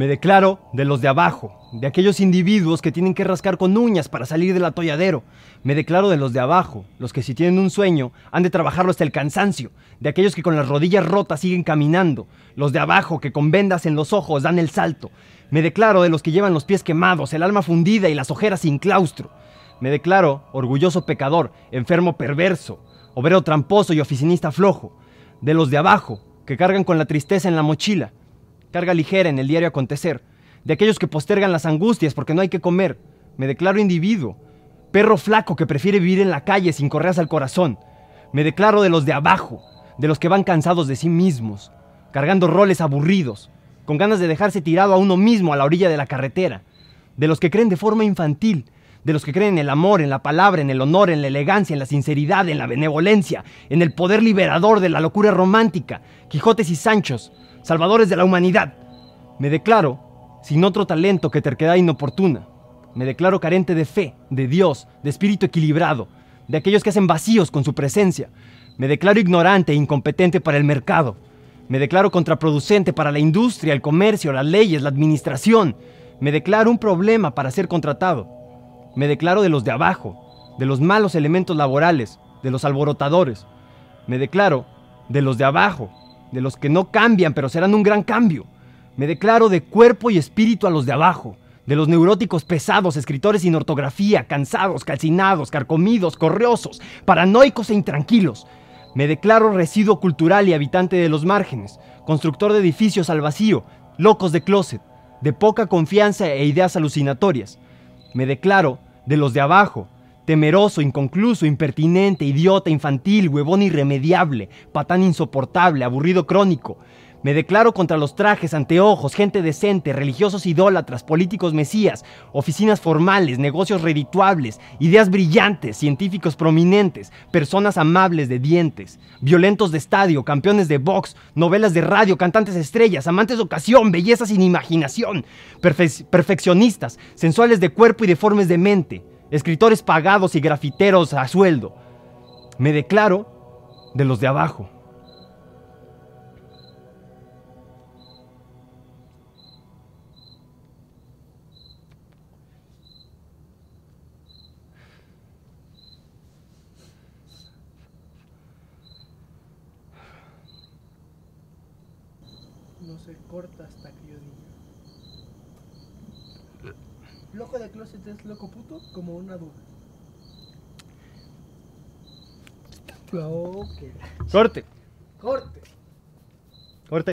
Me declaro de los de abajo, de aquellos individuos que tienen que rascar con uñas para salir del atolladero. Me declaro de los de abajo, los que si tienen un sueño han de trabajarlo hasta el cansancio, de aquellos que con las rodillas rotas siguen caminando, los de abajo que con vendas en los ojos dan el salto. Me declaro de los que llevan los pies quemados, el alma fundida y las ojeras sin claustro. Me declaro orgulloso pecador, enfermo perverso, obrero tramposo y oficinista flojo, de los de abajo que cargan con la tristeza en la mochila carga ligera en el diario acontecer, de aquellos que postergan las angustias porque no hay que comer. Me declaro individuo, perro flaco que prefiere vivir en la calle sin correas al corazón. Me declaro de los de abajo, de los que van cansados de sí mismos, cargando roles aburridos, con ganas de dejarse tirado a uno mismo a la orilla de la carretera, de los que creen de forma infantil de los que creen en el amor, en la palabra, en el honor, en la elegancia, en la sinceridad, en la benevolencia, en el poder liberador de la locura romántica, Quijotes y Sanchos, salvadores de la humanidad. Me declaro sin otro talento que terquedad inoportuna. Me declaro carente de fe, de Dios, de espíritu equilibrado, de aquellos que hacen vacíos con su presencia. Me declaro ignorante e incompetente para el mercado. Me declaro contraproducente para la industria, el comercio, las leyes, la administración. Me declaro un problema para ser contratado me declaro de los de abajo, de los malos elementos laborales, de los alborotadores. Me declaro de los de abajo, de los que no cambian pero serán un gran cambio. Me declaro de cuerpo y espíritu a los de abajo, de los neuróticos pesados, escritores sin ortografía, cansados, calcinados, carcomidos, correosos, paranoicos e intranquilos. Me declaro residuo cultural y habitante de los márgenes, constructor de edificios al vacío, locos de closet, de poca confianza e ideas alucinatorias. Me declaro de los de abajo, temeroso, inconcluso, impertinente, idiota, infantil, huevón irremediable, patán insoportable, aburrido crónico. Me declaro contra los trajes, anteojos, gente decente, religiosos idólatras, políticos mesías, oficinas formales, negocios redituables, ideas brillantes, científicos prominentes, personas amables de dientes, violentos de estadio, campeones de box, novelas de radio, cantantes estrellas, amantes de ocasión, bellezas sin imaginación, perfeccionistas, sensuales de cuerpo y deformes de mente, escritores pagados y grafiteros a sueldo. Me declaro de los de abajo. no se corta hasta que yo diga. Loco de closet es loco puto como una duda. Okay. Corte. Corte.